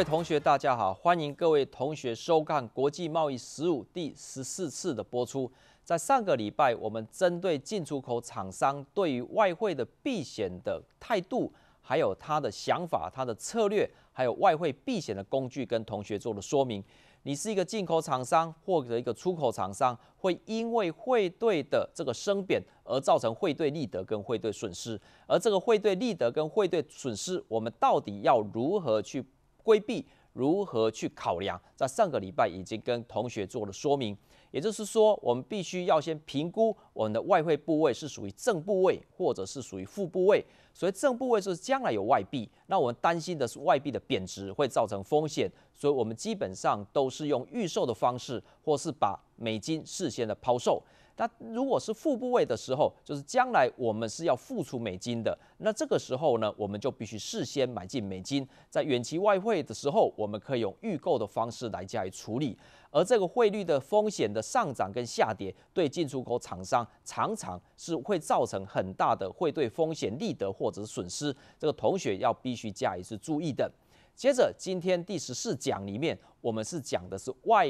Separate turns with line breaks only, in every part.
各位同学，大家好，欢迎各位同学收看《国际贸易十五》第十四次的播出。在上个礼拜，我们针对进出口厂商对于外汇的避险的态度，还有他的想法、他的策略，还有外汇避险的工具，跟同学做了说明。你是一个进口厂商或者一个出口厂商，会因为汇兑的这个升贬而造成汇兑利得跟汇兑损失。而这个汇兑利得跟汇兑损失，我们到底要如何去？规避如何去考量？在上个礼拜已经跟同学做了说明，也就是说，我们必须要先评估我们的外汇部位是属于正部位，或者是属于负部位。所以正部位是将来有外币，那我们担心的是外币的贬值会造成风险，所以我们基本上都是用预售的方式，或是把美金事先的抛售。那如果是付部位的时候，就是将来我们是要付出美金的，那这个时候呢，我们就必须事先买进美金，在远期外汇的时候，我们可以用预购的方式来加以处理。而这个汇率的风险的上涨跟下跌，对进出口厂商常常是会造成很大的，会对风险利得或者损失，这个同学要必须加以是注意的。接着今天第十四讲里面，我们是讲的是外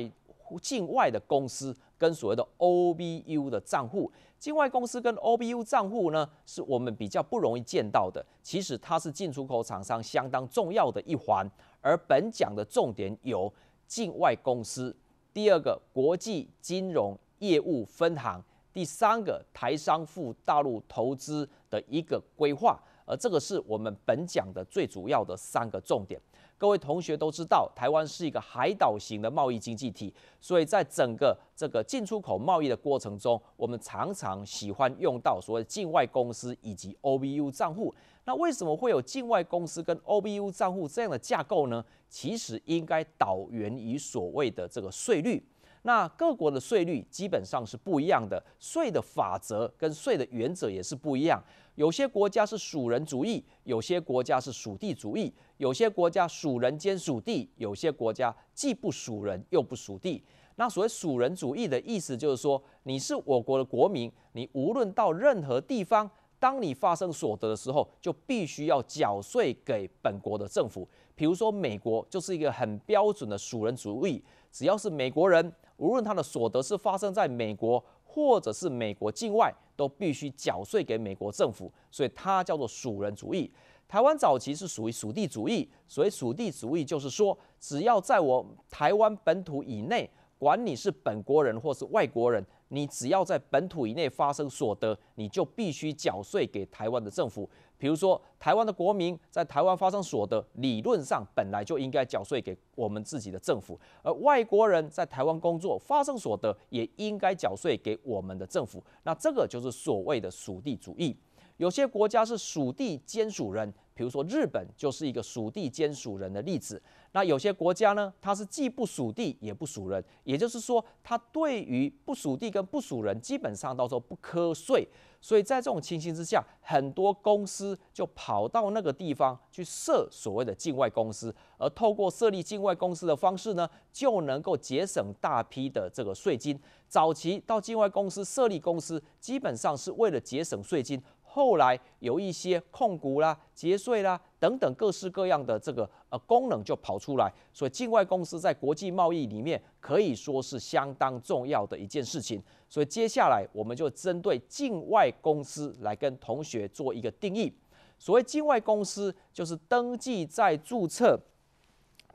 境外的公司。跟所谓的 OBU 的账户，境外公司跟 OBU 账户呢，是我们比较不容易见到的。其实它是进出口厂商相当重要的一环。而本讲的重点有境外公司，第二个国际金融业务分行，第三个台商赴大陆投资的一个规划。而这个是我们本讲的最主要的三个重点。各位同学都知道，台湾是一个海岛型的贸易经济体，所以在整个这个进出口贸易的过程中，我们常常喜欢用到所谓境外公司以及 OBU 账户。那为什么会有境外公司跟 OBU 账户这样的架构呢？其实应该导源于所谓的这个税率。那各国的税率基本上是不一样的，税的法则跟税的原则也是不一样。有些国家是属人主义，有些国家是属地主义，有些国家属人兼属地，有些国家既不属人又不属地。那所谓属人主义的意思就是说，你是我国的国民，你无论到任何地方，当你发生所得的时候，就必须要缴税给本国的政府。比如说美国就是一个很标准的属人主义，只要是美国人。无论他的所得是发生在美国，或者是美国境外，都必须缴税给美国政府，所以它叫做属人主义。台湾早期是属于属地主义，所以属地主义就是说，只要在我台湾本土以内，管你是本国人或是外国人，你只要在本土以内发生所得，你就必须缴税给台湾的政府。比如说，台湾的国民在台湾发生所得，理论上本来就应该缴税给我们自己的政府；而外国人在台湾工作发生所得，也应该缴税给我们的政府。那这个就是所谓的属地主义。有些国家是属地兼属人。比如说，日本就是一个属地兼属人的例子。那有些国家呢，它是既不属地也不属人，也就是说，它对于不属地跟不属人，基本上到时候不瞌税。所以在这种情形之下，很多公司就跑到那个地方去设所谓的境外公司，而透过设立境外公司的方式呢，就能够节省大批的这个税金。早期到境外公司设立公司，基本上是为了节省税金。后来有一些控股啦、节税啦等等各式各样的这个呃功能就跑出来，所以境外公司在国际贸易里面可以说是相当重要的一件事情。所以接下来我们就针对境外公司来跟同学做一个定义。所谓境外公司，就是登记在注册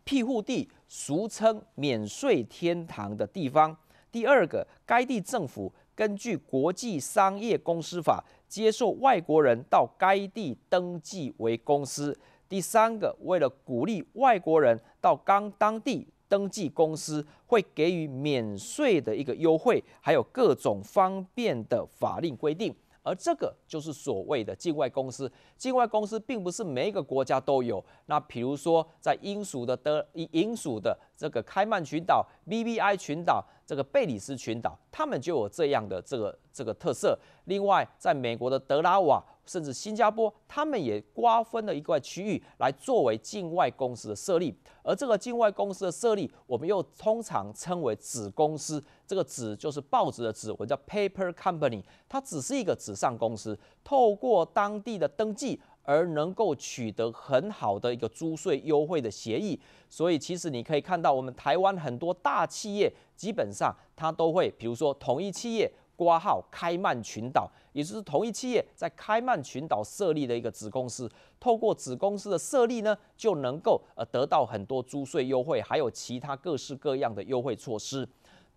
庇护地（俗称免税天堂）的地方。第二个，该地政府根据国际商业公司法。接受外国人到该地登记为公司。第三个，为了鼓励外国人到刚当地登记公司，会给予免税的一个优惠，还有各种方便的法令规定。而这个就是所谓的境外公司。境外公司并不是每一个国家都有。那比如说，在英属的、的英属的这个开曼群岛 b b i 群岛）。这个贝里斯群岛，他们就有这样的这个这个特色。另外，在美国的德拉瓦。甚至新加坡，他们也瓜分了一块区域来作为境外公司的设立，而这个境外公司的设立，我们又通常称为子公司。这个“子”就是报纸的“子”，我叫 paper company，它只是一个纸上公司，透过当地的登记而能够取得很好的一个租税优惠的协议。所以，其实你可以看到，我们台湾很多大企业，基本上它都会，比如说同一企业。挂号开曼群岛，也就是同一企业在开曼群岛设立的一个子公司，透过子公司的设立呢，就能够呃得到很多租税优惠，还有其他各式各样的优惠措施。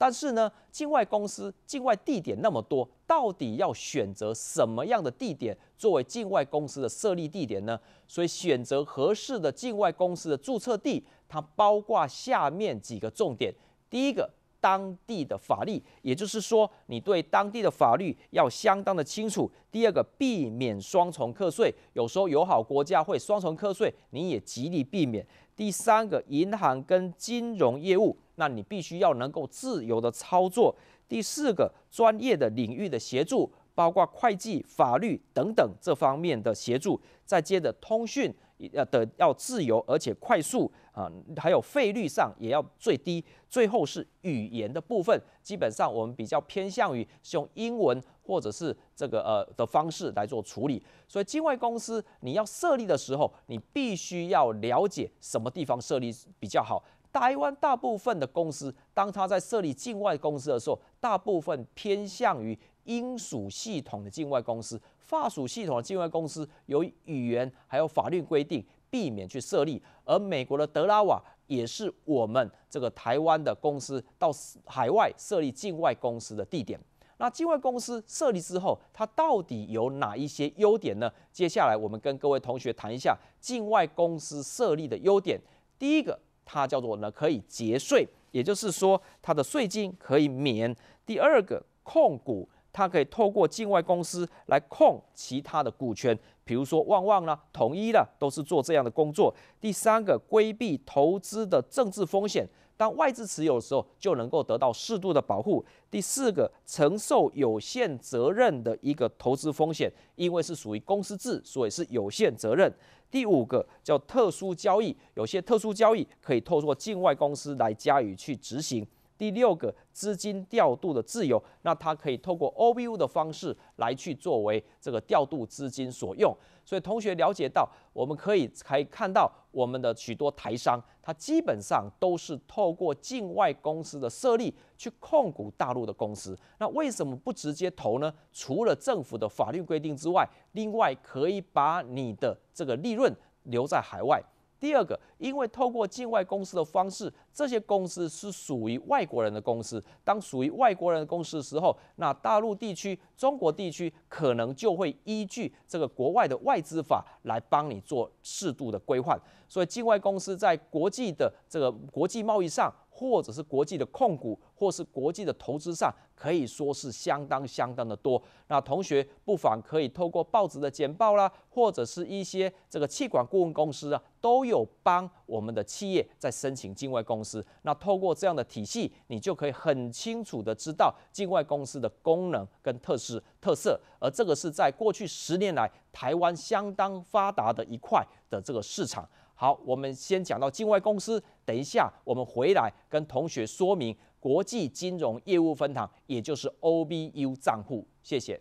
但是呢，境外公司境外地点那么多，到底要选择什么样的地点作为境外公司的设立地点呢？所以选择合适的境外公司的注册地，它包括下面几个重点：第一个。当地的法律，也就是说，你对当地的法律要相当的清楚。第二个，避免双重课税，有时候友好国家会双重课税，你也极力避免。第三个，银行跟金融业务，那你必须要能够自由的操作。第四个，专业的领域的协助，包括会计、法律等等这方面的协助。再接着，通讯要的要自由而且快速。啊，还有费率上也要最低，最后是语言的部分，基本上我们比较偏向于是用英文或者是这个呃的方式来做处理。所以境外公司你要设立的时候，你必须要了解什么地方设立比较好。台湾大部分的公司，当他在设立境外公司的时候，大部分偏向于英属系统的境外公司，法属系统的境外公司有语言还有法律规定。避免去设立，而美国的德拉瓦也是我们这个台湾的公司到海外设立境外公司的地点。那境外公司设立之后，它到底有哪一些优点呢？接下来我们跟各位同学谈一下境外公司设立的优点。第一个，它叫做呢可以节税，也就是说它的税金可以免。第二个，控股。它可以透过境外公司来控其他的股权，比如说旺旺呢、统一呢，都是做这样的工作。第三个，规避投资的政治风险，当外资持有的时候就能够得到适度的保护。第四个，承受有限责任的一个投资风险，因为是属于公司制，所以是有限责任。第五个叫特殊交易，有些特殊交易可以透过境外公司来加以去执行。第六个资金调度的自由，那它可以透过 OBU 的方式来去作为这个调度资金所用。所以同学了解到，我们可以可以看到我们的许多台商，他基本上都是透过境外公司的设立去控股大陆的公司。那为什么不直接投呢？除了政府的法律规定之外，另外可以把你的这个利润留在海外。第二个，因为透过境外公司的方式，这些公司是属于外国人的公司。当属于外国人的公司的时候，那大陆地区、中国地区可能就会依据这个国外的外资法来帮你做适度的规划。所以，境外公司在国际的这个国际贸易上。或者是国际的控股，或是国际的投资上，可以说是相当相当的多。那同学不妨可以透过报纸的简报啦，或者是一些这个气管顾问公司啊，都有帮我们的企业在申请境外公司。那透过这样的体系，你就可以很清楚的知道境外公司的功能跟特师特色。而这个是在过去十年来台湾相当发达的一块的这个市场。好，我们先讲到境外公司，等一下我们回来跟同学说明国际金融业务分行，也就是 OBU 账户。谢谢。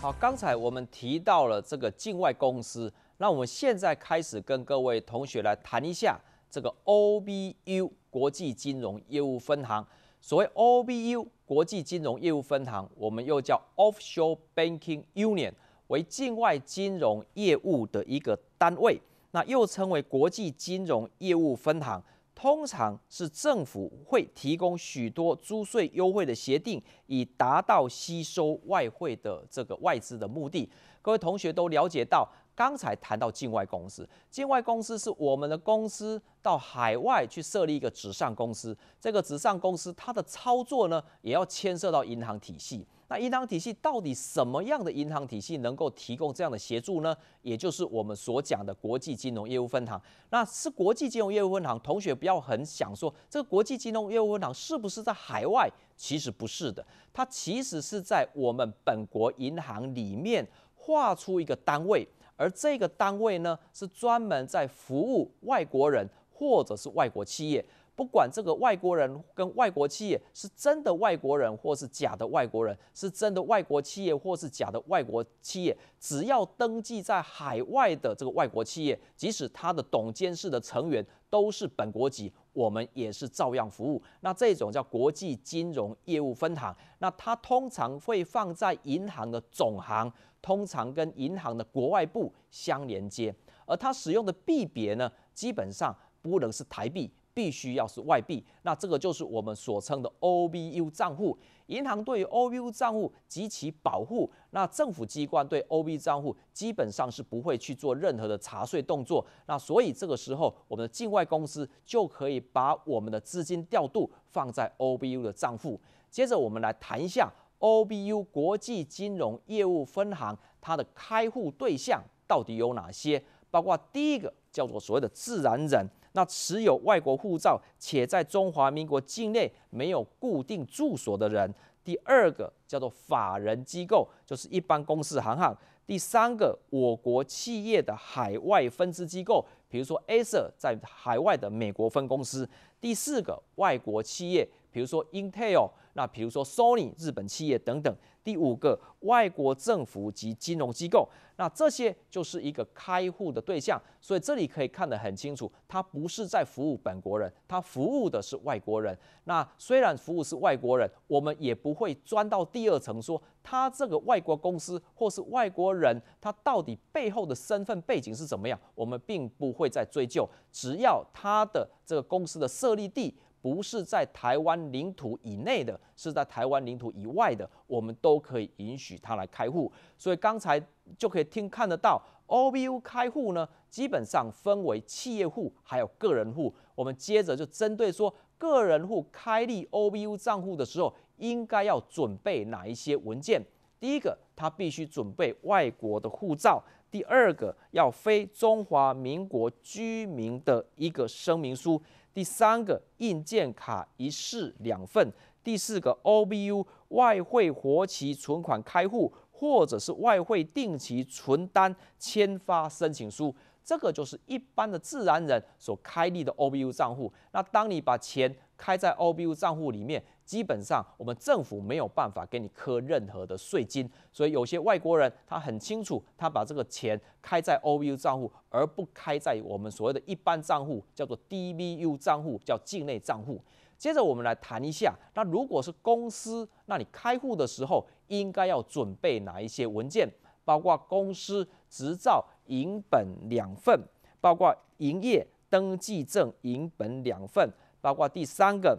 好，刚才我们提到了这个境外公司，那我们现在开始跟各位同学来谈一下这个 OBU。国际金融业务分行，所谓 OBU 国际金融业务分行，我们又叫 Offshore Banking Union，为境外金融业务的一个单位，那又称为国际金融业务分行，通常是政府会提供许多租税优惠的协定，以达到吸收外汇的这个外资的目的。各位同学都了解到。刚才谈到境外公司，境外公司是我们的公司到海外去设立一个纸上公司。这个纸上公司它的操作呢，也要牵涉到银行体系。那银行体系到底什么样的银行体系能够提供这样的协助呢？也就是我们所讲的国际金融业务分行。那是国际金融业务分行。同学不要很想说这个国际金融业务分行是不是在海外？其实不是的，它其实是在我们本国银行里面划出一个单位。而这个单位呢，是专门在服务外国人或者是外国企业。不管这个外国人跟外国企业是真的外国人，或是假的外国人，是真的外国企业，或是假的外国企业，只要登记在海外的这个外国企业，即使它的董监事的成员都是本国籍，我们也是照样服务。那这种叫国际金融业务分行，那它通常会放在银行的总行，通常跟银行的国外部相连接，而它使用的币别呢，基本上不能是台币。必须要是外币，那这个就是我们所称的 OBU 账户。银行对于 OBU 账户及其保护，那政府机关对 OBU 账户基本上是不会去做任何的查税动作。那所以这个时候，我们的境外公司就可以把我们的资金调度放在 OBU 的账户。接着我们来谈一下 OBU 国际金融业务分行，它的开户对象到底有哪些？包括第一个叫做所谓的自然人。那持有外国护照且在中华民国境内没有固定住所的人，第二个叫做法人机构，就是一般公司行行，第三个我国企业的海外分支机构，比如说 Acer 在海外的美国分公司，第四个外国企业。比如说 Intel，那比如说 Sony 日本企业等等。第五个外国政府及金融机构，那这些就是一个开户的对象。所以这里可以看得很清楚，它不是在服务本国人，它服务的是外国人。那虽然服务是外国人，我们也不会钻到第二层，说他这个外国公司或是外国人，他到底背后的身份背景是怎么样，我们并不会再追究。只要他的这个公司的设立地。不是在台湾领土以内的是在台湾领土以外的，我们都可以允许他来开户。所以刚才就可以听看得到，OBU 开户呢，基本上分为企业户还有个人户。我们接着就针对说，个人户开立 OBU 账户的时候，应该要准备哪一些文件？第一个，他必须准备外国的护照；第二个，要非中华民国居民的一个声明书。第三个硬件卡一式两份，第四个 OBU 外汇活期存款开户，或者是外汇定期存单签发申请书，这个就是一般的自然人所开立的 OBU 账户。那当你把钱开在 OBU 账户里面。基本上，我们政府没有办法给你磕任何的税金，所以有些外国人他很清楚，他把这个钱开在 OBU 账户，而不开在我们所谓的一般账户，叫做 DBU 账户，叫境内账户。接着我们来谈一下，那如果是公司，那你开户的时候应该要准备哪一些文件？包括公司执照银本两份，包括营业登记证银本两份，包括第三个。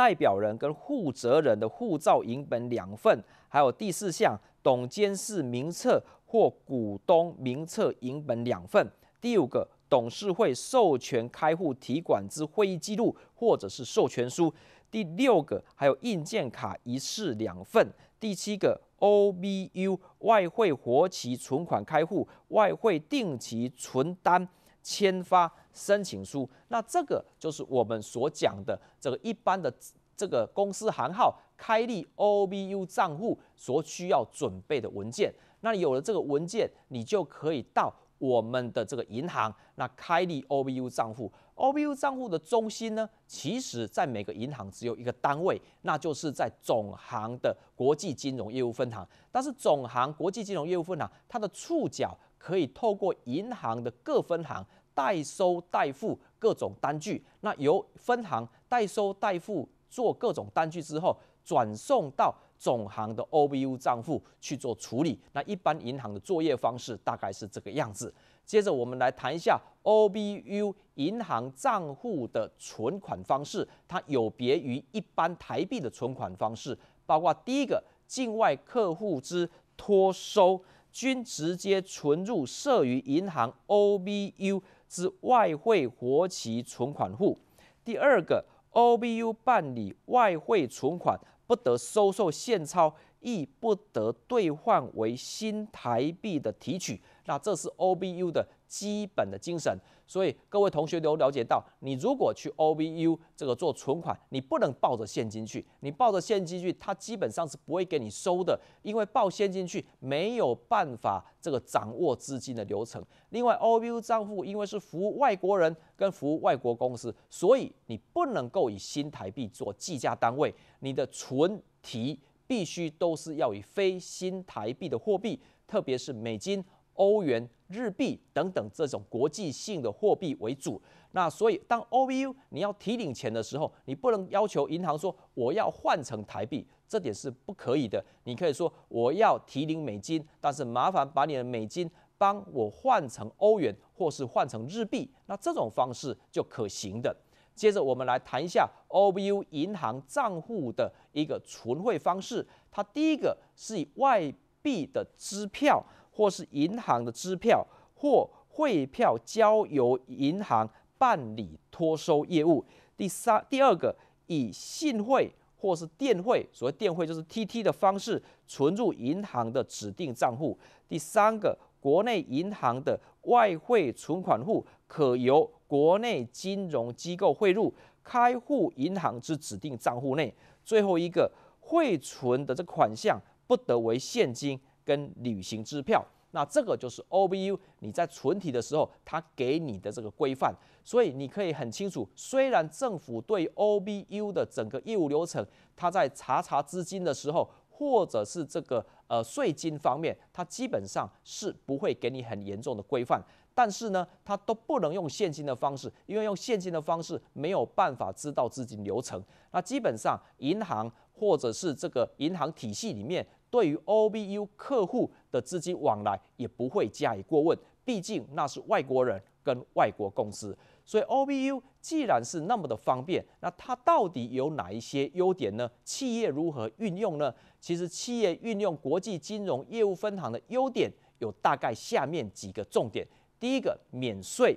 代表人跟负责人的护照影本两份，还有第四项董监事名册或股东名册影本两份，第五个董事会授权开户提管之会议记录或者是授权书，第六个还有印鉴卡一式两份，第七个 OBU 外汇活期存款开户、外汇定期存单。签发申请书，那这个就是我们所讲的这个一般的这个公司行号开立 OBU 账户所需要准备的文件。那你有了这个文件，你就可以到我们的这个银行那开立 OBU 账户。OBU 账户的中心呢，其实在每个银行只有一个单位，那就是在总行的国际金融业务分行。但是总行国际金融业务分行它的触角。可以透过银行的各分行代收代付各种单据，那由分行代收代付做各种单据之后，转送到总行的 OBU 账户去做处理。那一般银行的作业方式大概是这个样子。接着我们来谈一下 OBU 银行账户的存款方式，它有别于一般台币的存款方式，包括第一个境外客户之托收。均直接存入设于银行 OBU 之外汇活期存款户。第二个，OBU 办理外汇存款不得收受现钞，亦不得兑换为新台币的提取。那这是 OBU 的基本的精神。所以各位同学都了解到，你如果去 OBU 这个做存款，你不能抱着现金去。你抱着现金去，它基本上是不会给你收的，因为抱现金去没有办法这个掌握资金的流程。另外，OBU 账户因为是服务外国人跟服务外国公司，所以你不能够以新台币做计价单位，你的存提必须都是要以非新台币的货币，特别是美金。欧元、日币等等这种国际性的货币为主，那所以当 OBU 你要提领钱的时候，你不能要求银行说我要换成台币，这点是不可以的。你可以说我要提领美金，但是麻烦把你的美金帮我换成欧元或是换成日币，那这种方式就可行的。接着我们来谈一下 OBU 银行账户的一个存汇方式，它第一个是以外币的支票。或是银行的支票或汇票交由银行办理托收业务。第三、第二个以信汇或是电汇，所谓电汇就是 T/T 的方式存入银行的指定账户。第三个，国内银行的外汇存款户可由国内金融机构汇入开户银行之指定账户内。最后一个汇存的这款项不得为现金。跟旅行支票，那这个就是 OBU，你在存体的时候，他给你的这个规范，所以你可以很清楚。虽然政府对 OBU 的整个业务流程，他在查查资金的时候，或者是这个呃税金方面，他基本上是不会给你很严重的规范，但是呢，他都不能用现金的方式，因为用现金的方式没有办法知道资金流程。那基本上银行或者是这个银行体系里面。对于 OBU 客户的资金往来也不会加以过问，毕竟那是外国人跟外国公司。所以 OBU 既然是那么的方便，那它到底有哪一些优点呢？企业如何运用呢？其实企业运用国际金融业务分行的优点有大概下面几个重点：第一个，免税；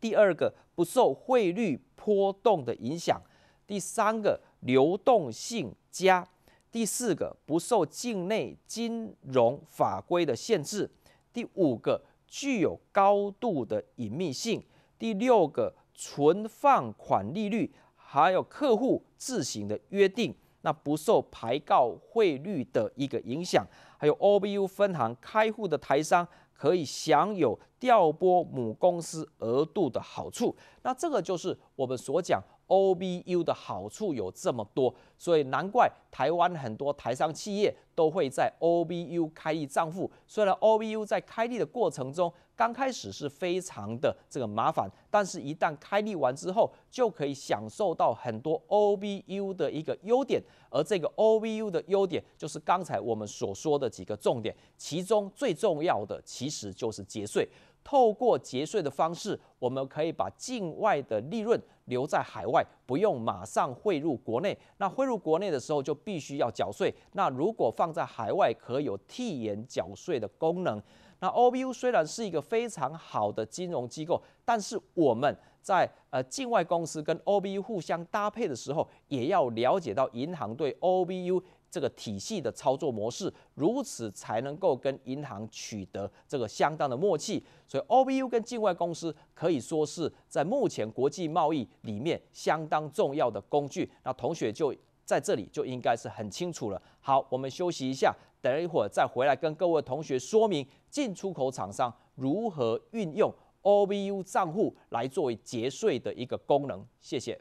第二个，不受汇率波动的影响；第三个，流动性佳。第四个不受境内金融法规的限制，第五个具有高度的隐秘性，第六个存放款利率还有客户自行的约定，那不受排告汇率的一个影响，还有 OBU 分行开户的台商可以享有调拨母公司额度的好处，那这个就是我们所讲。OBU 的好处有这么多，所以难怪台湾很多台商企业都会在 OBU 开立账户。虽然 OBU 在开立的过程中刚开始是非常的这个麻烦，但是一旦开立完之后，就可以享受到很多 OBU 的一个优点。而这个 OBU 的优点，就是刚才我们所说的几个重点，其中最重要的其实就是节税。透过节税的方式，我们可以把境外的利润留在海外，不用马上汇入国内。那汇入国内的时候就必须要缴税。那如果放在海外，可有替延缴税的功能。那 OBU 虽然是一个非常好的金融机构，但是我们在呃境外公司跟 OBU 互相搭配的时候，也要了解到银行对 OBU。这个体系的操作模式，如此才能够跟银行取得这个相当的默契。所以 OBU 跟境外公司可以说是在目前国际贸易里面相当重要的工具。那同学就在这里就应该是很清楚了。好，我们休息一下，等一会儿再回来跟各位同学说明进出口厂商如何运用 OBU 账户来作为结税的一个功能。谢谢。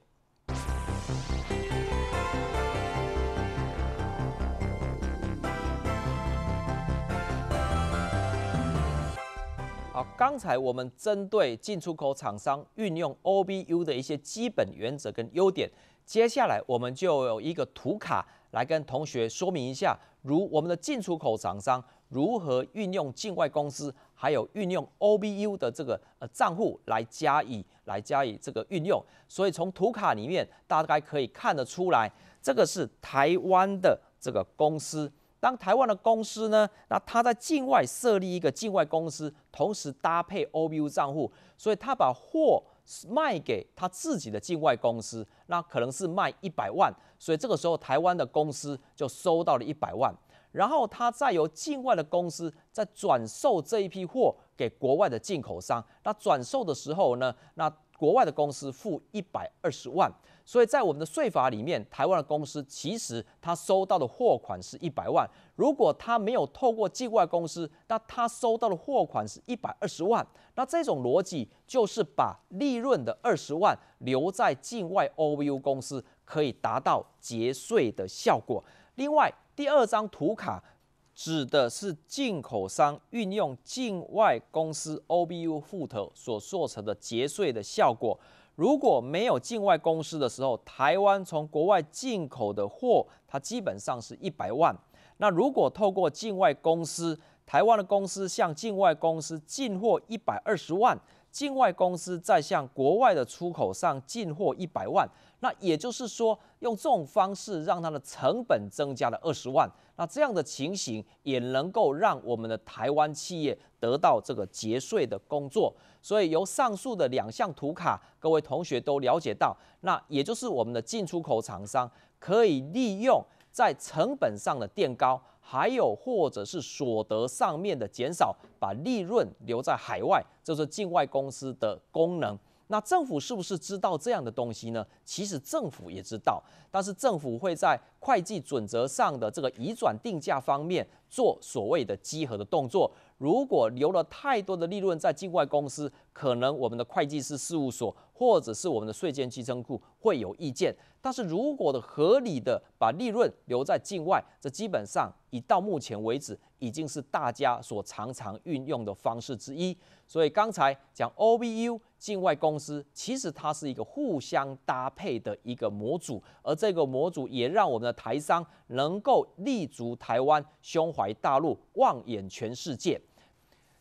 好，刚才我们针对进出口厂商运用 OBU 的一些基本原则跟优点，接下来我们就有一个图卡来跟同学说明一下，如我们的进出口厂商如何运用境外公司，还有运用 OBU 的这个呃账户来加以来加以这个运用。所以从图卡里面大概可以看得出来，这个是台湾的这个公司。当台湾的公司呢，那他在境外设立一个境外公司，同时搭配 OBU 账户，所以他把货卖给他自己的境外公司，那可能是卖一百万，所以这个时候台湾的公司就收到了一百万，然后他再由境外的公司在转售这一批货给国外的进口商，那转售的时候呢，那国外的公司付一百二十万。所以在我们的税法里面，台湾的公司其实他收到的货款是一百万。如果他没有透过境外公司，那他收到的货款是一百二十万。那这种逻辑就是把利润的二十万留在境外 OBU 公司，可以达到节税的效果。另外，第二张图卡指的是进口商运用境外公司 OBU 付特所做成的节税的效果。如果没有境外公司的时候，台湾从国外进口的货，它基本上是一百万。那如果透过境外公司，台湾的公司向境外公司进货一百二十万，境外公司在向国外的出口上进货一百万，那也就是说，用这种方式让它的成本增加了二十万。那这样的情形也能够让我们的台湾企业得到这个节税的工作，所以由上述的两项图卡，各位同学都了解到，那也就是我们的进出口厂商可以利用在成本上的垫高，还有或者是所得上面的减少，把利润留在海外，就是境外公司的功能。那政府是不是知道这样的东西呢？其实政府也知道，但是政府会在会计准则上的这个移转定价方面做所谓的稽核的动作。如果留了太多的利润在境外公司，可能我们的会计师事务所或者是我们的税监稽征库会有意见。但是如果的合理的把利润留在境外，这基本上已到目前为止已经是大家所常常运用的方式之一。所以刚才讲 OBU。境外公司其实它是一个互相搭配的一个模组，而这个模组也让我们的台商能够立足台湾，胸怀大陆，望眼全世界。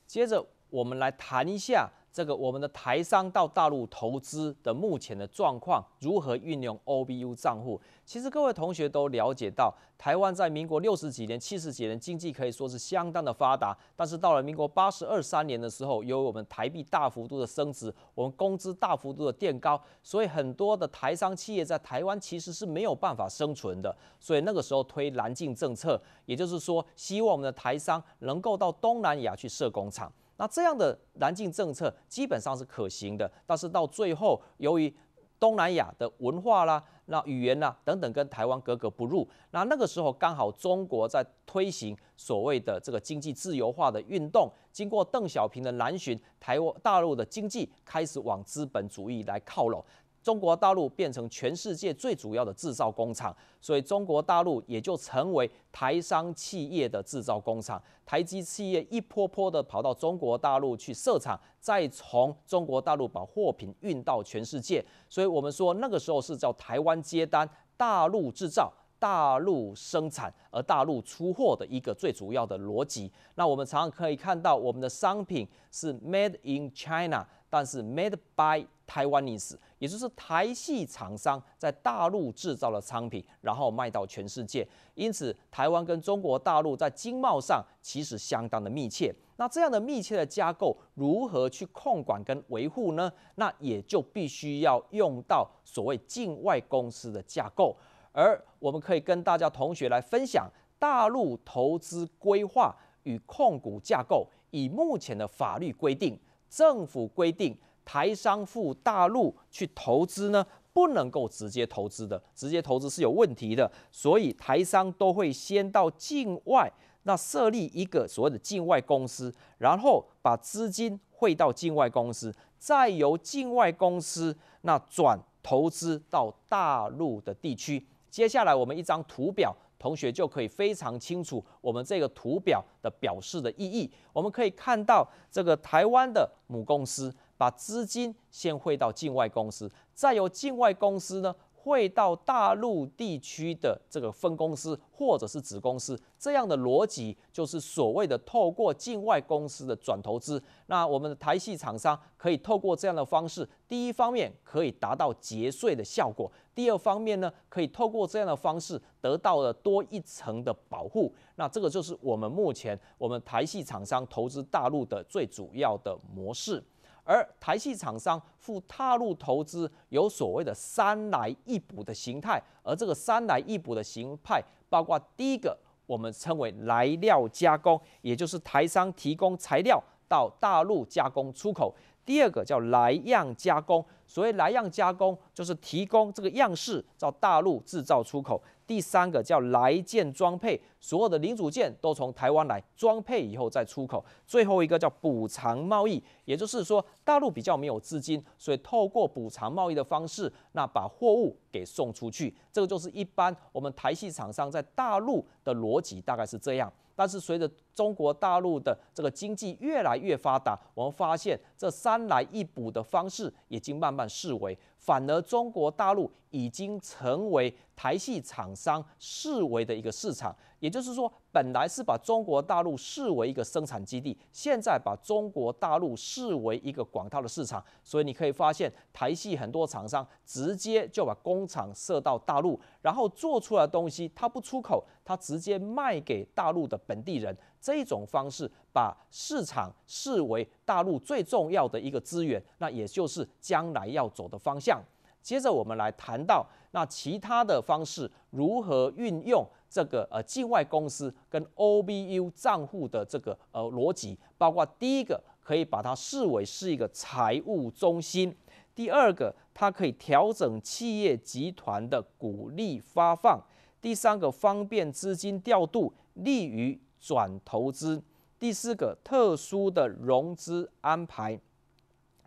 接着，我们来谈一下。这个我们的台商到大陆投资的目前的状况，如何运用 OBU 账户？其实各位同学都了解到，台湾在民国六十几年、七十几年，经济可以说是相当的发达。但是到了民国八十二三年的时候，由于我们台币大幅度的升值，我们工资大幅度的垫高，所以很多的台商企业在台湾其实是没有办法生存的。所以那个时候推蓝进政策，也就是说希望我们的台商能够到东南亚去设工厂。那这样的南进政策基本上是可行的，但是到最后，由于东南亚的文化啦、那语言啦等等，跟台湾格格不入。那那个时候刚好中国在推行所谓的这个经济自由化的运动，经过邓小平的南巡，台湾大陆的经济开始往资本主义来靠拢。中国大陆变成全世界最主要的制造工厂，所以中国大陆也就成为台商企业的制造工厂。台积企业一波波的跑到中国大陆去设厂，再从中国大陆把货品运到全世界。所以我们说那个时候是叫台湾接单，大陆制造，大陆生产，而大陆出货的一个最主要的逻辑。那我们常常可以看到我们的商品是 Made in China，但是 Made by。台湾历史，也就是台系厂商在大陆制造的商品，然后卖到全世界。因此，台湾跟中国大陆在经贸上其实相当的密切。那这样的密切的架构，如何去控管跟维护呢？那也就必须要用到所谓境外公司的架构。而我们可以跟大家同学来分享大陆投资规划与控股架构。以目前的法律规定，政府规定。台商赴大陆去投资呢，不能够直接投资的，直接投资是有问题的，所以台商都会先到境外那设立一个所谓的境外公司，然后把资金汇到境外公司，再由境外公司那转投资到大陆的地区。接下来我们一张图表，同学就可以非常清楚我们这个图表的表示的意义。我们可以看到这个台湾的母公司。把资金先汇到境外公司，再由境外公司呢汇到大陆地区的这个分公司或者是子公司，这样的逻辑就是所谓的透过境外公司的转投资。那我们的台系厂商可以透过这样的方式，第一方面可以达到节税的效果，第二方面呢可以透过这样的方式得到了多一层的保护。那这个就是我们目前我们台系厂商投资大陆的最主要的模式。而台系厂商赴大陆投资，有所谓的“三来一补”的形态。而这个“三来一补”的形态，包括第一个，我们称为来料加工，也就是台商提供材料到大陆加工出口；第二个叫来样加工，所谓来样加工，就是提供这个样式到大陆制造出口。第三个叫来件装配，所有的零组件都从台湾来装配以后再出口。最后一个叫补偿贸易，也就是说大陆比较没有资金，所以透过补偿贸易的方式，那把货物给送出去。这个就是一般我们台系厂商在大陆的逻辑大概是这样。但是随着中国大陆的这个经济越来越发达，我们发现这三来一补的方式已经慢慢式微，反而中国大陆已经成为台系厂商视为的一个市场。也就是说，本来是把中国大陆视为一个生产基地，现在把中国大陆视为一个广大的市场。所以你可以发现，台系很多厂商直接就把工厂设到大陆，然后做出来东西它不出口，它直接卖给大陆的本地人。这种方式，把市场视为大陆最重要的一个资源，那也就是将来要走的方向。接着，我们来谈到那其他的方式如何运用这个呃境外公司跟 OBU 账户的这个呃逻辑，包括第一个可以把它视为是一个财务中心，第二个它可以调整企业集团的股利发放，第三个方便资金调度，利于。转投资，第四个特殊的融资安排，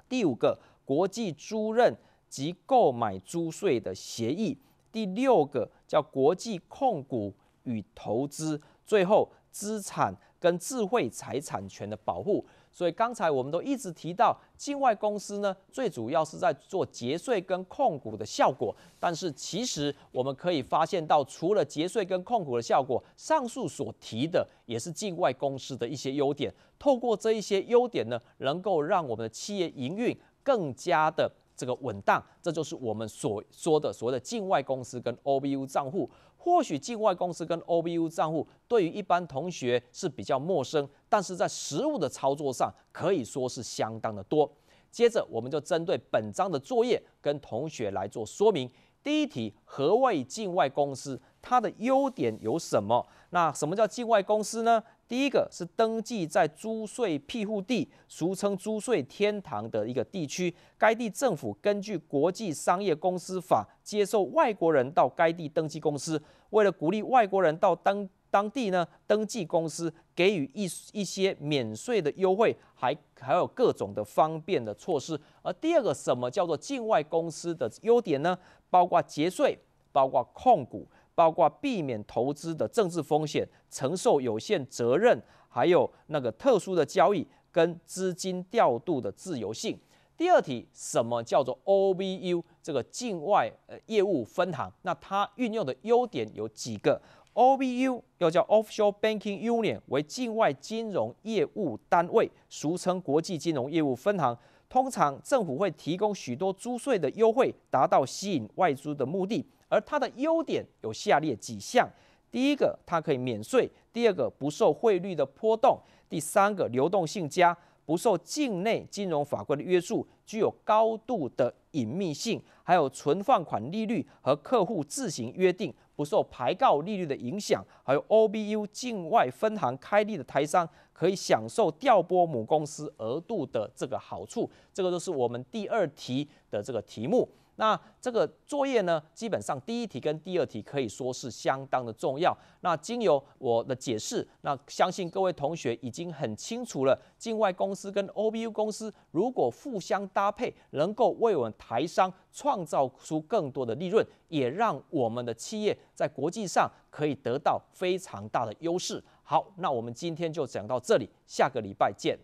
第五个国际租赁及购买租税的协议，第六个叫国际控股与投资，最后资产跟智慧财产权的保护。所以刚才我们都一直提到境外公司呢，最主要是在做节税跟控股的效果。但是其实我们可以发现到，除了节税跟控股的效果，上述所提的也是境外公司的一些优点。透过这一些优点呢，能够让我们的企业营运更加的这个稳当，这就是我们所说的所谓的境外公司跟 OBU 账户。或许境外公司跟 OBU 账户对于一般同学是比较陌生，但是在实务的操作上可以说是相当的多。接着，我们就针对本章的作业跟同学来做说明。第一题，何谓境外公司？它的优点有什么？那什么叫境外公司呢？第一个是登记在租税庇护地，俗称租税天堂的一个地区。该地政府根据国际商业公司法，接受外国人到该地登记公司。为了鼓励外国人到当当地呢登记公司，给予一一些免税的优惠，还还有各种的方便的措施。而第二个，什么叫做境外公司的优点呢？包括节税，包括控股。包括避免投资的政治风险、承受有限责任，还有那个特殊的交易跟资金调度的自由性。第二题，什么叫做 OBU 这个境外呃业务分行？那它运用的优点有几个？OBU 又叫 Offshore Banking u n i o n 为境外金融业务单位，俗称国际金融业务分行。通常政府会提供许多租税的优惠，达到吸引外资的目的。而它的优点有下列几项：第一个，它可以免税；第二个，不受汇率的波动；第三个，流动性佳，不受境内金融法规的约束，具有高度的隐秘性；还有存放款利率和客户自行约定，不受排告利率的影响；还有 OBU 境外分行开立的台商可以享受调拨母公司额度的这个好处。这个都是我们第二题的这个题目。那这个作业呢，基本上第一题跟第二题可以说是相当的重要。那经由我的解释，那相信各位同学已经很清楚了。境外公司跟 OBU 公司如果互相搭配，能够为我们台商创造出更多的利润，也让我们的企业在国际上可以得到非常大的优势。好，那我们今天就讲到这里，下个礼拜见。